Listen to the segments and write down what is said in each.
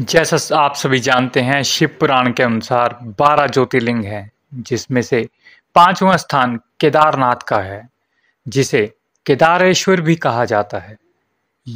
जैसा आप सभी जानते हैं शिव पुराण के अनुसार बारह ज्योतिर्लिंग हैं जिसमें से पांचवा स्थान केदारनाथ का है जिसे केदारेश्वर भी कहा जाता है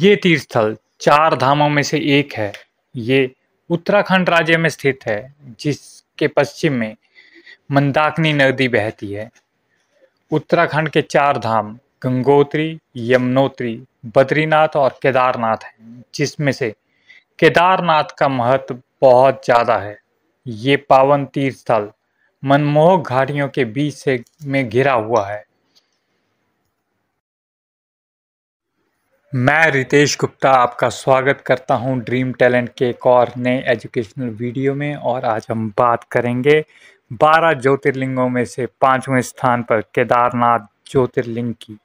ये तीर्थ स्थल चार धामों में से एक है ये उत्तराखंड राज्य में स्थित है जिसके पश्चिम में मंदाकिनी नदी बहती है उत्तराखंड के चार धाम गंगोत्री यमुनोत्री बद्रीनाथ और केदारनाथ हैं जिसमें से केदारनाथ का महत्व बहुत ज़्यादा है ये पावन तीर्थ स्थल मनमोहक घाटियों के बीच से में घिरा हुआ है मैं रितेश गुप्ता आपका स्वागत करता हूं ड्रीम टैलेंट के एक और नए एजुकेशनल वीडियो में और आज हम बात करेंगे 12 ज्योतिर्लिंगों में से पांचवें स्थान पर केदारनाथ ज्योतिर्लिंग की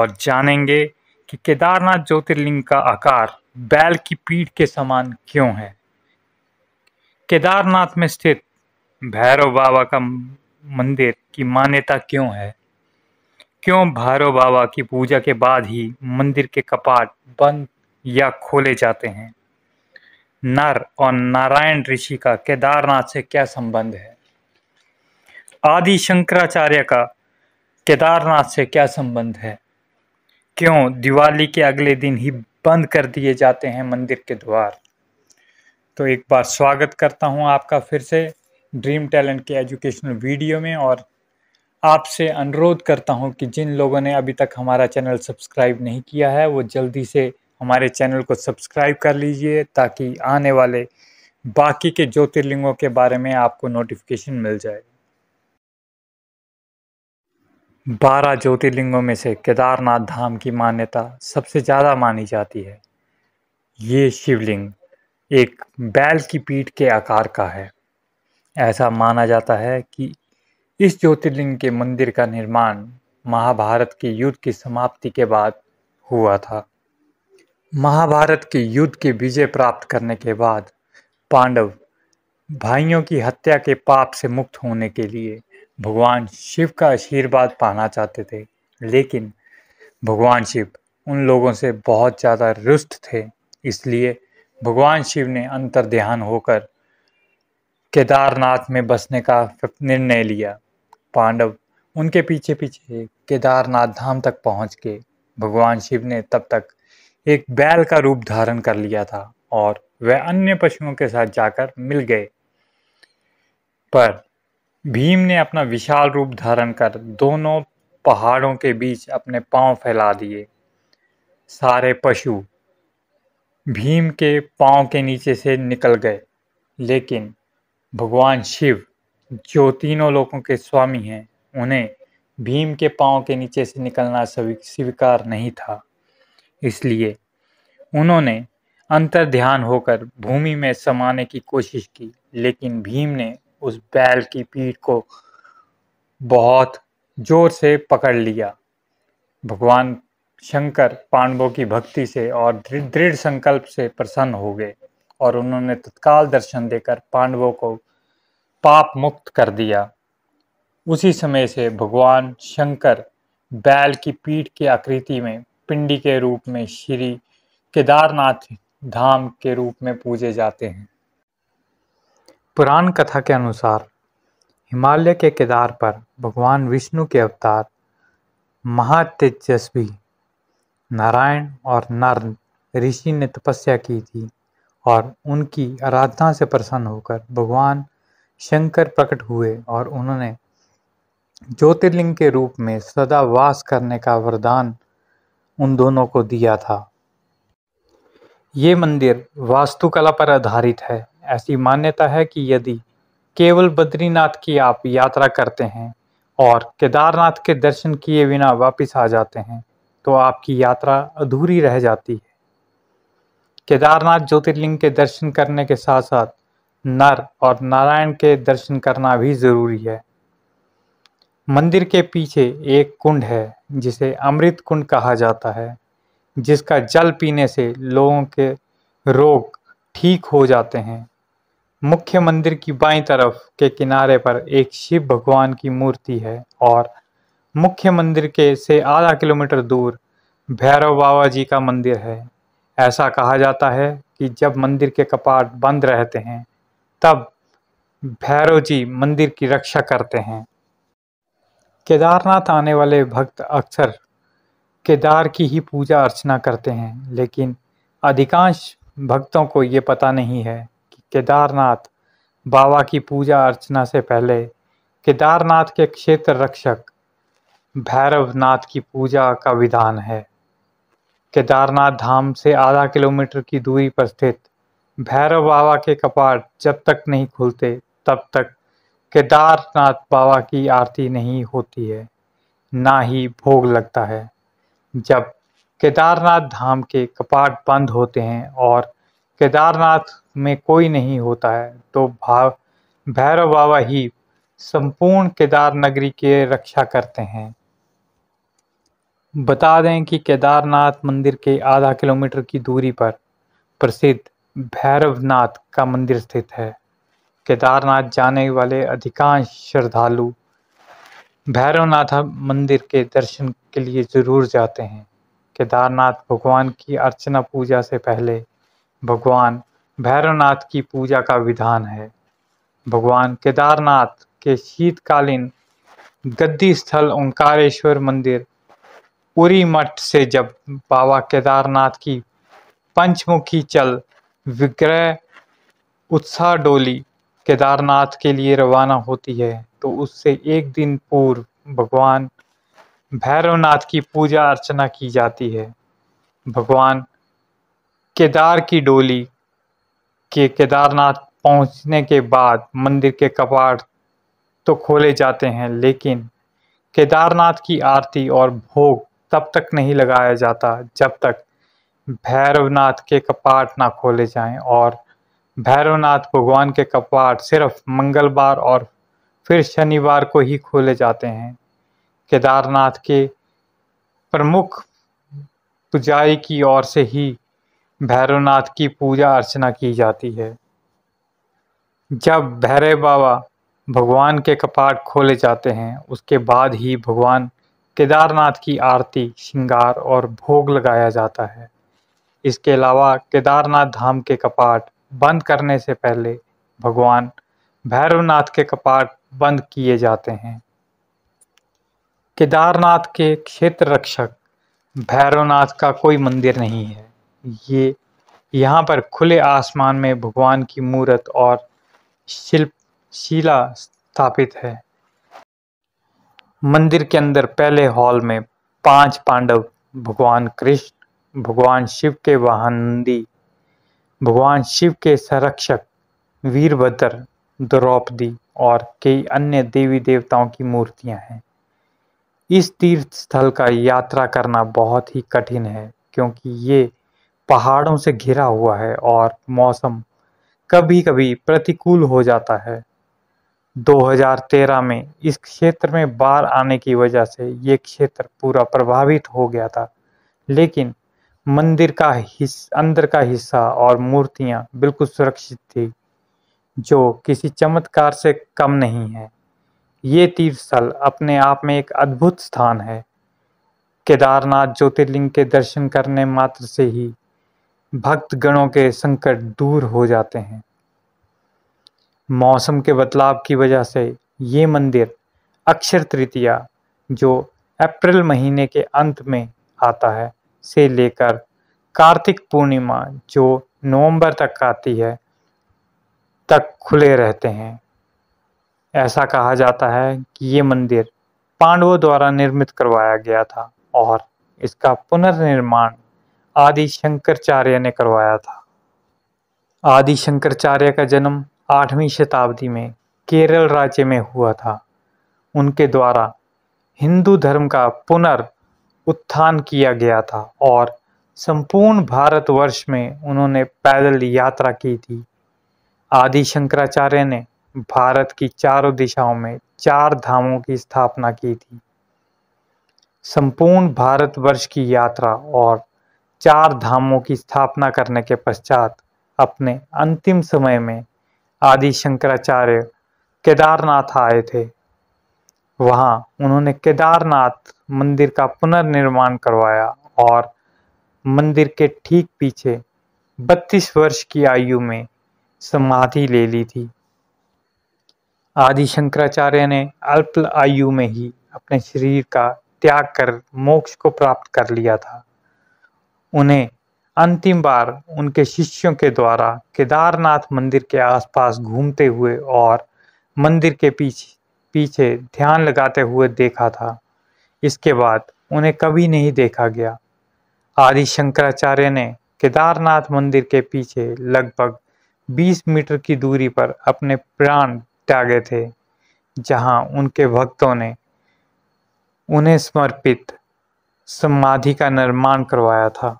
और जानेंगे कि केदारनाथ ज्योतिर्लिंग का आकार बैल की पीठ के समान क्यों है केदारनाथ में स्थित भैरव बाबा का मंदिर की मान्यता क्यों है क्यों भैरव बाबा की पूजा के बाद ही मंदिर के कपाट बंद या खोले जाते हैं नर और नारायण ऋषि का केदारनाथ से क्या संबंध है आदि शंकराचार्य का केदारनाथ से क्या संबंध है क्यों दिवाली के अगले दिन ही बंद कर दिए जाते हैं मंदिर के द्वार तो एक बार स्वागत करता हूं आपका फिर से ड्रीम टैलेंट के एजुकेशनल वीडियो में और आपसे अनुरोध करता हूं कि जिन लोगों ने अभी तक हमारा चैनल सब्सक्राइब नहीं किया है वो जल्दी से हमारे चैनल को सब्सक्राइब कर लीजिए ताकि आने वाले बाकी के ज्योतिर्लिंगों के बारे में आपको नोटिफिकेशन मिल जाए बारह ज्योतिर्लिंगों में से केदारनाथ धाम की मान्यता सबसे ज़्यादा मानी जाती है ये शिवलिंग एक बैल की पीठ के आकार का है ऐसा माना जाता है कि इस ज्योतिर्लिंग के मंदिर का निर्माण महाभारत के युद्ध की समाप्ति के बाद हुआ था महाभारत के युद्ध के विजय प्राप्त करने के बाद पांडव भाइयों की हत्या के पाप से मुक्त होने के लिए भगवान शिव का आशीर्वाद पाना चाहते थे लेकिन भगवान शिव उन लोगों से बहुत ज़्यादा रुष्ट थे इसलिए भगवान शिव ने अंतर ध्यान होकर केदारनाथ में बसने का निर्णय लिया पांडव उनके पीछे पीछे केदारनाथ धाम तक पहुंच के भगवान शिव ने तब तक एक बैल का रूप धारण कर लिया था और वह अन्य पशुओं के साथ जाकर मिल गए पर भीम ने अपना विशाल रूप धारण कर दोनों पहाड़ों के बीच अपने पांव फैला दिए सारे पशु भीम के पांव के नीचे से निकल गए लेकिन भगवान शिव जो तीनों लोगों के स्वामी हैं उन्हें भीम के पांव के नीचे से निकलना स्वीकार नहीं था इसलिए उन्होंने अंतर ध्यान होकर भूमि में समाने की कोशिश की लेकिन भीम ने उस बैल की पीठ को बहुत जोर से पकड़ लिया भगवान शंकर पांडवों की भक्ति से और दृढ़ संकल्प से प्रसन्न हो गए और उन्होंने तत्काल दर्शन देकर पांडवों को पाप मुक्त कर दिया उसी समय से भगवान शंकर बैल की पीठ की आकृति में पिंडी के रूप में श्री केदारनाथ धाम के रूप में पूजे जाते हैं पुराण कथा के अनुसार हिमालय के केदार पर भगवान विष्णु के अवतार महातेजस्वी नारायण और नर ऋषि ने तपस्या की थी और उनकी आराधना से प्रसन्न होकर भगवान शंकर प्रकट हुए और उन्होंने ज्योतिर्लिंग के रूप में सदा वास करने का वरदान उन दोनों को दिया था ये मंदिर वास्तुकला पर आधारित है ऐसी मान्यता है कि यदि केवल बद्रीनाथ की आप यात्रा करते हैं और केदारनाथ के दर्शन किए बिना वापस आ जाते हैं तो आपकी यात्रा अधूरी रह जाती है केदारनाथ ज्योतिर्लिंग के दर्शन करने के साथ साथ नर और नारायण के दर्शन करना भी जरूरी है मंदिर के पीछे एक कुंड है जिसे अमृत कुंड कहा जाता है जिसका जल पीने से लोगों के रोग ठीक हो जाते हैं मुख्य मंदिर की बाई तरफ के किनारे पर एक शिव भगवान की मूर्ति है और मुख्य मंदिर के से आधा किलोमीटर दूर भैरव बाबा जी का मंदिर है ऐसा कहा जाता है कि जब मंदिर के कपाट बंद रहते हैं तब भैरव जी मंदिर की रक्षा करते हैं केदारनाथ आने वाले भक्त अक्सर केदार की ही पूजा अर्चना करते हैं लेकिन अधिकांश भक्तों को ये पता नहीं है केदारनाथ बाबा की पूजा अर्चना से पहले केदारनाथ के क्षेत्र रक्षक भैरवनाथ की पूजा का विधान है केदारनाथ धाम से आधा किलोमीटर की दूरी पर स्थित भैरव बाबा के कपाट जब तक नहीं खुलते तब तक केदारनाथ बाबा की आरती नहीं होती है ना ही भोग लगता है जब केदारनाथ धाम के कपाट बंद होते हैं और केदारनाथ में कोई नहीं होता है तो भाव भैरव बाबा ही संपूर्ण केदार नगरी के रक्षा करते हैं बता दें कि केदारनाथ मंदिर के आधा किलोमीटर की दूरी पर प्रसिद्ध भैरवनाथ का मंदिर स्थित है केदारनाथ जाने वाले अधिकांश श्रद्धालु भैरवनाथ मंदिर के दर्शन के लिए जरूर जाते हैं केदारनाथ भगवान की अर्चना पूजा से पहले भगवान भैरवनाथ की पूजा का विधान है भगवान केदारनाथ के शीतकालीन गद्दी स्थल ओंकारेश्वर मंदिर उरी मठ से जब बाबा केदारनाथ की पंचमुखी चल विग्रह उत्साह डोली केदारनाथ के लिए रवाना होती है तो उससे एक दिन पूर्व भगवान भैरवनाथ की पूजा अर्चना की जाती है भगवान केदार की डोली के केदारनाथ पहुंचने के बाद मंदिर के कपाट तो खोले जाते हैं लेकिन केदारनाथ की आरती और भोग तब तक नहीं लगाया जाता जब तक भैरवनाथ के कपाट ना खोले जाएं और भैरवनाथ भगवान के कपाट सिर्फ मंगलवार और फिर शनिवार को ही खोले जाते हैं केदारनाथ के प्रमुख पुजारी की ओर से ही भैरवनाथ की पूजा अर्चना की जाती है जब भैरव बाबा भगवान के कपाट खोले जाते हैं उसके बाद ही भगवान केदारनाथ की आरती श्रृंगार और भोग लगाया जाता है इसके अलावा केदारनाथ धाम के कपाट बंद करने से पहले भगवान भैरवनाथ के कपाट बंद किए जाते हैं केदारनाथ के क्षेत्र रक्षक भैरवनाथ का कोई मंदिर नहीं है ये यहाँ पर खुले आसमान में भगवान की मूरत और शिल्प शिला स्थापित है मंदिर के अंदर पहले हॉल में पांच पांडव भगवान कृष्ण भगवान शिव के नंदी भगवान शिव के संरक्षक वीरभद्र द्रौपदी और कई अन्य देवी देवताओं की मूर्तियां हैं इस तीर्थ स्थल का यात्रा करना बहुत ही कठिन है क्योंकि ये पहाड़ों से घिरा हुआ है और मौसम कभी कभी प्रतिकूल हो जाता है 2013 में इस क्षेत्र में बाढ़ आने की वजह से ये क्षेत्र पूरा प्रभावित हो गया था लेकिन मंदिर का हिस अंदर का हिस्सा और मूर्तियां बिल्कुल सुरक्षित थी जो किसी चमत्कार से कम नहीं है ये तीर्थ स्थल अपने आप में एक अद्भुत स्थान है केदारनाथ ज्योतिर्लिंग के दर्शन करने मात्र से ही भक्तगणों के संकट दूर हो जाते हैं मौसम के बदलाव की वजह से ये मंदिर अक्षर तृतीया जो अप्रैल महीने के अंत में आता है से लेकर कार्तिक पूर्णिमा जो नवंबर तक आती है तक खुले रहते हैं ऐसा कहा जाता है कि ये मंदिर पांडवों द्वारा निर्मित करवाया गया था और इसका पुनर्निर्माण आदि शंकराचार्य ने करवाया था आदि शंकराचार्य का जन्म आठवीं शताब्दी में केरल राज्य में हुआ था उनके द्वारा हिंदू धर्म का पुनर् उत्थान किया गया था और संपूर्ण भारतवर्ष में उन्होंने पैदल यात्रा की थी आदि शंकराचार्य ने भारत की चारों दिशाओं में चार धामों की स्थापना की थी संपूर्ण भारतवर्ष की यात्रा और चार धामों की स्थापना करने के पश्चात अपने अंतिम समय में आदि शंकराचार्य केदारनाथ आए थे वहां उन्होंने केदारनाथ मंदिर का पुनर्निर्माण करवाया और मंदिर के ठीक पीछे 32 वर्ष की आयु में समाधि ले ली थी आदि शंकराचार्य ने अल्प आयु में ही अपने शरीर का त्याग कर मोक्ष को प्राप्त कर लिया था उन्हें अंतिम बार उनके शिष्यों के द्वारा केदारनाथ मंदिर के आसपास घूमते हुए और मंदिर के पीछे पीछे ध्यान लगाते हुए देखा था इसके बाद उन्हें कभी नहीं देखा गया आदि शंकराचार्य ने केदारनाथ मंदिर के पीछे लगभग 20 मीटर की दूरी पर अपने प्राण त्यागे थे जहां उनके भक्तों ने उन्हें समर्पित समाधि का निर्माण करवाया था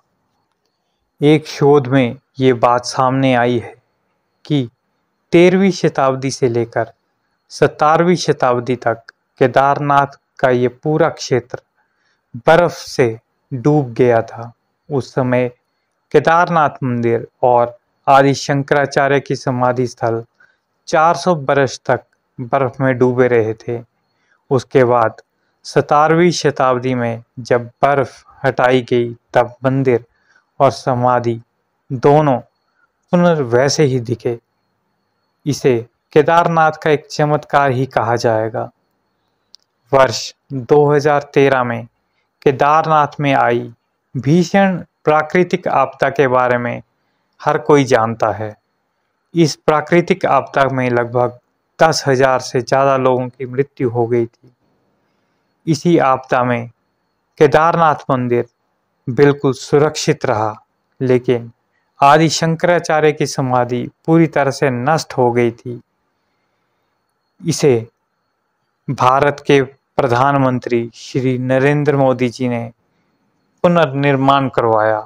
एक शोध में ये बात सामने आई है कि तेरहवीं शताब्दी से लेकर सतारवीं शताब्दी तक केदारनाथ का ये पूरा क्षेत्र बर्फ से डूब गया था उस समय केदारनाथ मंदिर और आदि शंकराचार्य की समाधि स्थल 400 बरस तक बर्फ में डूबे रहे थे उसके बाद सतारवीं शताब्दी में जब बर्फ हटाई गई तब मंदिर और समाधि दोनों पुनर् वैसे ही दिखे इसे केदारनाथ का एक चमत्कार ही कहा जाएगा वर्ष 2013 में केदारनाथ में आई भीषण प्राकृतिक आपदा के बारे में हर कोई जानता है इस प्राकृतिक आपदा में लगभग दस हजार से ज़्यादा लोगों की मृत्यु हो गई थी इसी आपदा में केदारनाथ मंदिर बिल्कुल सुरक्षित रहा लेकिन आदि शंकराचार्य की समाधि पूरी तरह से नष्ट हो गई थी इसे भारत के प्रधानमंत्री श्री नरेंद्र मोदी जी ने पुनर्निर्माण करवाया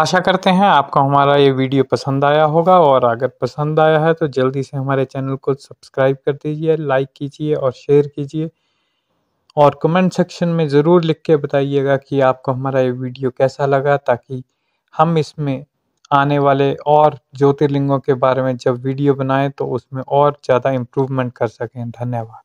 आशा करते हैं आपको हमारा ये वीडियो पसंद आया होगा और अगर पसंद आया है तो जल्दी से हमारे चैनल को सब्सक्राइब कर दीजिए लाइक कीजिए और शेयर कीजिए और कमेंट सेक्शन में ज़रूर लिख के बताइएगा कि आपको हमारा ये वीडियो कैसा लगा ताकि हम इसमें आने वाले और ज्योतिर्लिंगों के बारे में जब वीडियो बनाएं तो उसमें और ज़्यादा इम्प्रूवमेंट कर सकें धन्यवाद